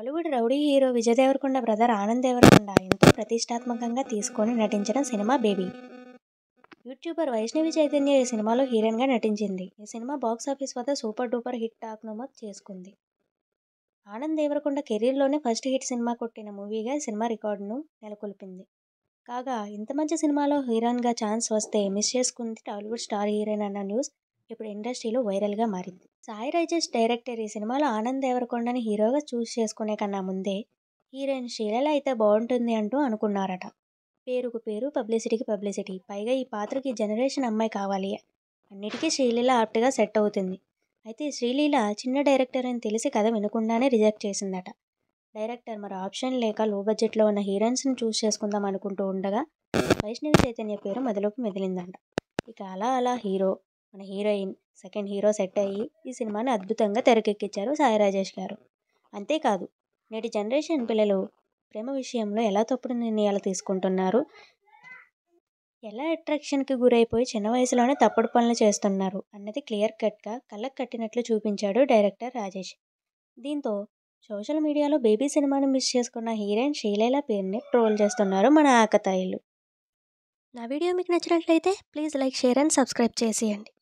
Tollywood rowdy hero Vijay Deverakonda brother Anand Deverakonda ఎంతో ప్రతిష్టాత్మకంగా తీసుకొని నటించిన cinema Baby YouTuber Vaishnavi Chaitanya ఈ సినిమాలో హీరోయిన్గా నటించింది ఈ సినిమా బాక్స్ ఆఫీస్ వద్ద సూపర్ డూపర్ హిట్ టాక్ నమోదు చేసుకుంది ఆనంద్ దేవరకొండ కెరీర్లోనే ఫస్ట్ హిట్ సినిమా కొట్టిన మూవీగా సినిమా రికార్డును నెలకొల్పింది కాగా ఇంత మంచి సినిమాలో హీరోయిన్గా ఛాన్స్ వస్తే మిస్ చేసుకుంది టాలీవుడ్ స్టార్ హీరోయిన్ అన్న న్యూస్ ఇప్పుడు ఇండస్ట్రీలో వైరల్గా మారింది సాయి రైజర్స్ డైరెక్టర్ ఈ సినిమాలో ఆనంద్ దేవరకొండని హీరోగా చూస్ చేసుకునే కన్నా ముందే హీరోయిన్ శ్రీలల అయితే బాగుంటుంది అంటూ అనుకున్నారట పేరుకు పేరు పబ్లిసిటీకి పబ్లిసిటీ పైగా ఈ పాత్రకి జనరేషన్ అమ్మాయి కావాలి అన్నిటికీ శ్రీలీల ఆప్ట్గా సెట్ అవుతుంది అయితే శ్రీలీల చిన్న డైరెక్టర్ అని తెలిసి కథ వినకుండానే రిజెక్ట్ చేసిందట డైరెక్టర్ మరి ఆప్షన్ లేక లో బడ్జెట్లో ఉన్న హీరోయిన్స్ని చూస్ చేసుకుందాం అనుకుంటూ ఉండగా వైష్ణవి చైతన్య పేరు మొదలోకి మెదిలిందంట ఇక అలా అలా హీరో మన హీరోయిన్ సెకండ్ హీరో సెట్ అయ్యి ఈ సినిమాని అద్భుతంగా తెరకెక్కించారు సాయి రాజేష్ గారు అంతేకాదు నేటి జనరేషన్ పిల్లలు ప్రేమ విషయంలో ఎలా తప్పుడు నిర్ణయాలు తీసుకుంటున్నారు ఎలా అట్రాక్షన్కి గురైపోయి చిన్న వయసులోనే తప్పుడు పనులు చేస్తున్నారు అన్నది క్లియర్ కట్గా కళ్ళకు కట్టినట్లు చూపించాడు డైరెక్టర్ రాజేష్ దీంతో సోషల్ మీడియాలో బేబీ సినిమాని మిస్ చేసుకున్న హీరోయిన్ శ్రీలైల పేరుని ట్రోల్ చేస్తున్నారు మన ఆకతాయిలు నా వీడియో మీకు నచ్చినట్లయితే please like share and subscribe చేసేయండి